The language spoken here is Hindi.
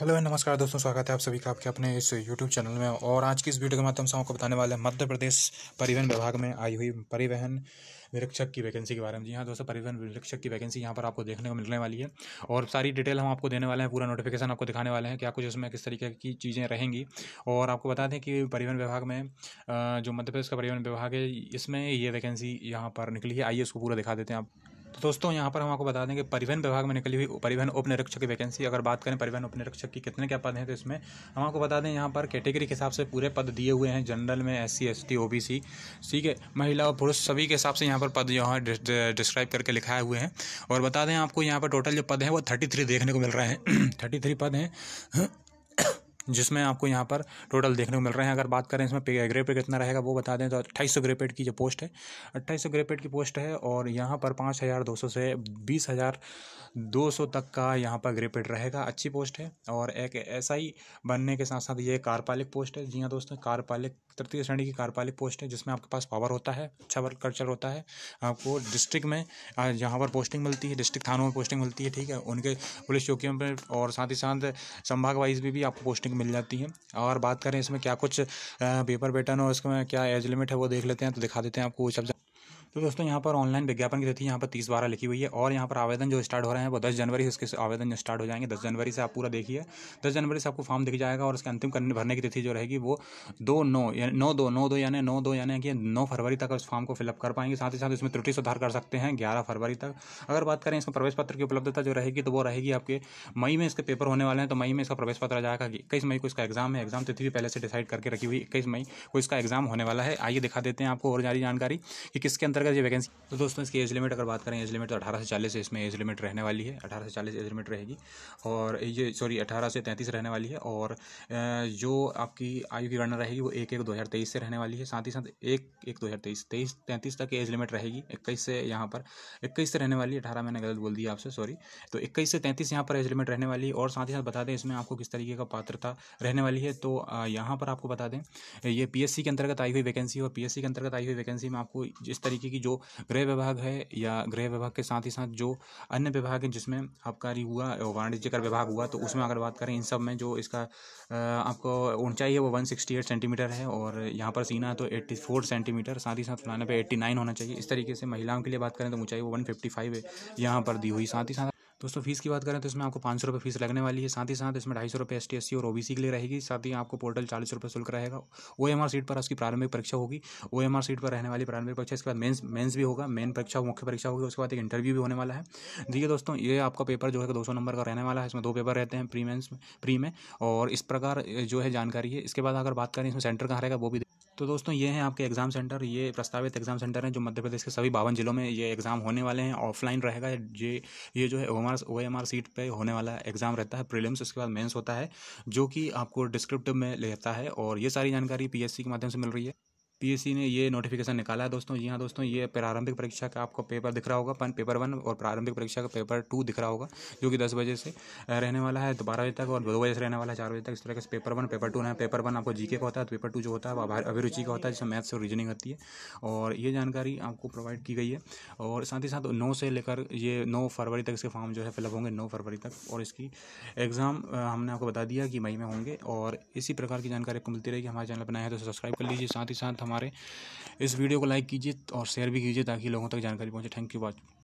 हेलो एंड नमस्कार दोस्तों स्वागत है आप सभी का आपके अपने इस यूट्यूब चैनल में और आज की इस वीडियो के माध्यम से आपको बताने वाले हैं मध्य प्रदेश परिवहन विभाग में आई हुई परिवहन निरीक्षक की वैकेंसी के बारे में जी हाँ दोस्तों परिवहन निरीक्षक की वैकेंसी यहाँ पर आपको देखने को मिलने वाली है और सारी डिटेल हम आपको देने वाले हैं पूरा नोटिफिकेशन आपको दिखाने वाले हैं क्या कुछ उसमें किस तरीके की चीज़ें रहेंगी और आपको बता दें कि परिवहन विभाग में जो मध्य प्रदेश का परिवहन विभाग है इसमें ये वैकेंसी यहाँ पर निकली है आइए इसको पूरा दिखा देते हैं आप तो दोस्तों यहाँ पर हम आपको बता दें कि परिवहन विभाग में निकली हुई परिवहन उप निरीक्षक की वैकेंसी अगर बात करें परिवहन उप निरीक्षक की कितने क्या पद हैं तो इसमें हम आपको बता दें यहाँ पर कैटेगरी के हिसाब से पूरे पद दिए हुए हैं जनरल में S C S T O B C ठीक है महिला और पुरुष सभी के हिसाब से यहाँ पर पद जो है डिस्क्राइब करके लिखाए हुए हैं और बता दें आपको यहाँ पर टोटल जो पद हैं वो थर्टी थ्री देखने को मिल रहे हैं थर्टी थ्री पद हैं जिसमें आपको यहाँ पर टोटल देखने को मिल रहे हैं अगर बात करें इसमें ग्रेपेड कितना रहेगा वो बता दें तो अट्ठाईस सौ ग्रेपेड की जो पोस्ट है अट्ठाईस सौ ग्रेपेड की पोस्ट है और यहाँ पर पाँच हज़ार दो सौ से बीस हज़ार दो सौ तक का यहाँ पर ग्रेपेड रहेगा अच्छी पोस्ट है और एक ऐसा ही बनने के साथ साथ ये कारपालिक पोस्ट है जी हाँ दोस्तों कारपालिक तृतीय श्रेणी की कारपालिक पोस्ट है जिसमें आपके पास पावर होता है अच्छा वर्क कल्चर होता है आपको डिस्ट्रिक्ट में जहाँ पर पोस्टिंग मिलती है डिस्ट्रिक्ट थानों में पोस्टिंग मिलती है ठीक है उनके पुलिस चौकियों पर और साथ ही साथ संभाग वाइज भी आपको पोस्टिंग कोचिंग मिल जाती है और बात करें इसमें क्या कुछ पेपर पैटर्न और इसमें क्या एज लिमिट है वो देख लेते हैं तो दिखा देते हैं आपको वो सब तो दोस्तों यहाँ पर ऑनलाइन विज्ञापन की तिथि यहाँ पर तीस बारह लिखी हुई है और यहाँ पर आवेदन जो स्टार्ट हो रहे हैं वो दस जनवरी से उसके आवेदन जो स्टार्ट हो जाएंगे दस जनवरी से आप पूरा देखिए दस जनवरी से आपको फॉर्म दिख जाएगा और उसके अंतिम करने भरने की तिथि जो रहेगी वो दो नौ नौ दो नौ दो यानी नौ दो यानी कि नौ फरवरी तक उस फॉर्म को फिलअप कर पाएंगे साथ ही साथ इसमें त्रुटि सुधार कर सकते हैं ग्यारह फरवरी तक अगर बात करें इसमें प्रवेश पत्र की उपलब्धता जो रहेगी तो वो रहेगी आपके मई में इसके पेपर होने वाले हैं तो मई में इसका प्रवेश पत्र आ जाएगा इक्कीस मई को इसका एग्जाम है एग्जाम तिथि भी पहले से डिसाइड करके रखी हुई इक्कीस मई को इसका एग्जाम होने वाला है आइए दिखा देते हैं आपको और जारी जानकारी कि किसके अंदर अंतर्गत ये वैकेंसी तो दोस्तों इसकी एज लिमिट अगर बात करें एज लिमिट तो अठारह से चालीस इसमें एज लिमिट रहने वाली है अठारह से चालीस एज लिमिट रहेगी और ये सॉरी अठारह से तैंतीस रहने वाली है और जो आपकी आयु की गणना रहेगी वो एक एक दो हज़ार तेईस से रहने वाली है साथ ही साथ एक एक दो हज़ार तेईस तेईस तैंतीस तक एज लिमिट रहेगी इक्कीस से यहाँ पर इक्कीस से रहने वाली है अठारह मैंने गलत बोल दिया आपसे सॉरी तो इक्कीस से तैंतीस यहाँ पर एज लिमिट रहने वाली है और साथ ही साथ बता दें इसमें आपको किस तरीके का पात्रता रहने वाली है तो यहाँ पर आपको बता दें ये पीएससी के अंतर्गत आई हुई वैकेंसी और पीएससी के अंतर्गत आई हुई वैकेंसी में आपको जिस तरीके कि जो गृह विभाग है या गृह विभाग के साथ ही साथ जो अन्य विभाग हैं जिसमें आबकारी हुआ वाणिज्य कर विभाग हुआ तो उसमें अगर बात करें इन सब में जो इसका आपको ऊंचाई है वो वन सिक्सटी एट सेंटीमीटर है और यहाँ पर सीना तो एट्टी फोर सेंटीमीटर साथ ही साथ फलाने पर एट्टी नाइन होना चाहिए इस तरीके से महिलाओं के लिए बात करें तो ऊंचाई वो वन फिफ्टी फाइव है यहाँ पर दी हुई साथ ही साथ दोस्तों फीस की बात करें तो इसमें आपको पाँच सौ रुपये फीस लगने वाली है साथ ही साथ इसमें ढाई सौ रुपये एस टी एस और ओ के लिए रहेगी साथ ही आपको पोर्टल चालीस रुपये शुल्क रहेगा ओ एम आर सीट पर उसकी प्रारंभिक परीक्षा होगी ओ एम सीट पर रहने वाली प्रारंभिक परीक्षा इसके बाद मेन्स मेन्स भी होगा मेन परीक्षा मुख्य परीक्षा होगी उसके बाद एक इंटरव्यू भी होने वाला है देखिए दोस्तों ये आपका पेपर जो है दो सौ नंबर का रहने वाला है इसमें दो पेपर रहते हैं प्री मेन्स प्री में और इस प्रकार जो है जानकारी है इसके बाद अगर बात करें इसमें सेंटर कहाँ रहेगा वो भी तो दोस्तों ये हैं आपके एग्जाम सेंटर ये प्रस्तावित एग्जाम सेंटर हैं जो मध्य प्रदेश के सभी बावन जिलों में ये एग्जाम होने वाले हैं ऑफलाइन रहेगा ये ये जो है ओ एम आर सीट पर होने वाला एग्ज़ाम रहता है प्रीलिम्स उसके बाद मेंस होता है जो कि आपको डिस्क्रिप्टिव में लेता है और ये सारी जानकारी पीएससी के माध्यम से मिल रही है पीएससी ने ये नोटिफिकेशन निकाला है दोस्तों जी हाँ दोस्तों ये प्रारंभिक परीक्षा का आपको पेपर दिख रहा होगा पन पेपर वन और प्रारंभिक परीक्षा का पेपर टू दिख रहा होगा जो कि दस बजे से रहने वाला है तो बारह बजे तक और दो बजे से रहने वाला है चार बजे तक इस तरह से पेपर वन पेपर टू है पेपर वन आपको जीके का होता है तो पेपर टू जो होता है वह अभिरुचि का होता है जिसमें मैथ्स और रीजनिंग होती है और ये जानकारी आपको प्रोवाइड की गई है और साथ ही साथ नौ से लेकर ये नौ फरवरी तक इसके फॉर्म जो है फिलअप होंगे नौ फरवरी तक और इसकी एग्ज़ाम हमने आपको बता दिया कि मई में होंगे और इसी प्रकार की जानकारी आपको मिलती रहेगी हमारे चैनल बनाए तो सब्सक्राइब कर लीजिए साथ ही साथ हम हमारे इस वीडियो को लाइक कीजिए और शेयर भी कीजिए ताकि लोगों तक जानकारी पहुँचे थैंक यू वॉच